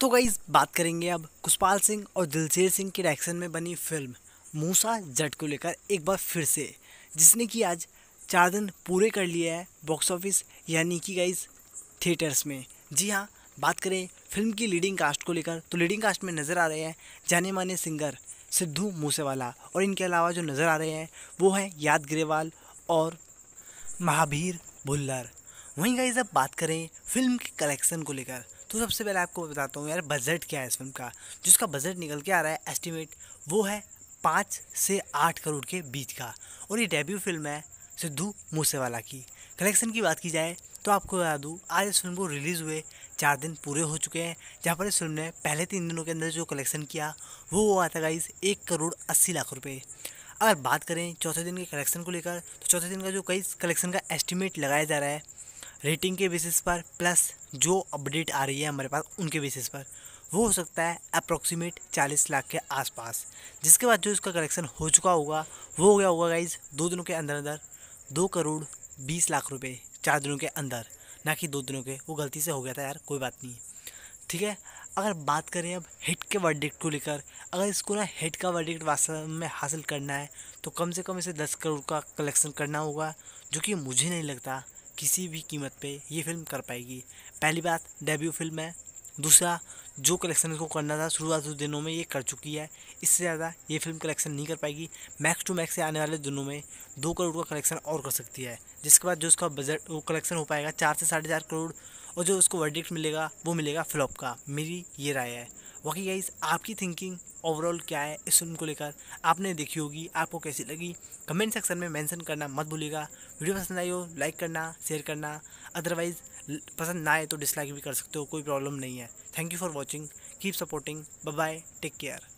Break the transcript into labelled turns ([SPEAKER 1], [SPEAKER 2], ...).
[SPEAKER 1] तो गई बात करेंगे अब कुशपाल सिंह और दिलशेर सिंह के डायरेक्शन में बनी फिल्म मूसा जट को लेकर एक बार फिर से जिसने कि आज चार दिन पूरे कर लिए है बॉक्स ऑफिस यानी कि गाइज थिएटर्स में जी हाँ बात करें फिल्म की लीडिंग कास्ट को लेकर तो लीडिंग कास्ट में नज़र आ रहे हैं जाने माने सिंगर सिद्धू मूसेवाला और इनके अलावा जो नज़र आ रहे हैं वो हैं याद ग्रेवाल और महावीर भुल्लर वहीं गाइज अब बात करें फिल्म के कलेक्शन को लेकर तो सबसे पहले आपको बताता हूँ यार बजट क्या है इस फिल्म का जिसका बजट निकल के आ रहा है एस्टिमेट वो है पाँच से आठ करोड़ के बीच का और ये डेब्यू फिल्म है सिद्धू मूसेवाला की कलेक्शन की बात की जाए तो आपको बता दूँ आज इस फिल्म को रिलीज़ हुए चार दिन पूरे हो चुके हैं जहाँ पर इस फिल्म ने पहले तीन दिनों के अंदर जो कलेक्शन किया वो हुआ था गाइज एक करोड़ अस्सी लाख रुपये अगर बात करें चौथे दिन के कलेक्शन को लेकर तो चौथे दिन का जो कई कलेक्शन का एस्टिमेट लगाया जा रहा है रेटिंग के बेसिस पर प्लस जो अपडेट आ रही है हमारे पास उनके बेसिस पर वो हो सकता है अप्रोक्सीमेट 40 लाख के आसपास जिसके बाद जो इसका कलेक्शन हो चुका होगा वो हो गया होगा गाइज दो दिनों के अंदर अंदर दो करोड़ बीस लाख रुपए चार दिनों के अंदर ना कि दो दिनों के वो गलती से हो गया था यार कोई बात नहीं ठीक है अगर बात करें अब हिट के वर्डिक्ट को लेकर अगर इसको ना हिट का वर्डिक्ट वास्तव में हासिल करना है तो कम से कम इसे दस करोड़ का कलेक्शन करना होगा जो कि मुझे नहीं लगता किसी भी कीमत पे ये फिल्म कर पाएगी पहली बात डेब्यू फिल्म है दूसरा जो कलेक्शन इसको करना था शुरुआत दिनों में ये कर चुकी है इससे ज़्यादा ये फिल्म कलेक्शन नहीं कर पाएगी मैक्स टू मैक्स से आने वाले दिनों में दो करोड़ का कलेक्शन और कर सकती है जिसके बाद जो उसका बजट वो कलेक्शन हो पाएगा चार से साढ़े चार करोड़ और जो उसको वर्डिक्ट मिलेगा वो मिलेगा फ्लॉप का मेरी ये राय है वाकई गाइज आपकी थिंकिंग ओवरऑल क्या है इस फिल्म को लेकर आपने देखी होगी आपको कैसी लगी कमेंट सेक्शन में मेंशन करना मत भूलिएगा वीडियो पसंद आई हो लाइक करना शेयर करना अदरवाइज़ पसंद ना आए तो डिसलाइक भी कर सकते हो कोई प्रॉब्लम नहीं है thank you for watching keep supporting bye take care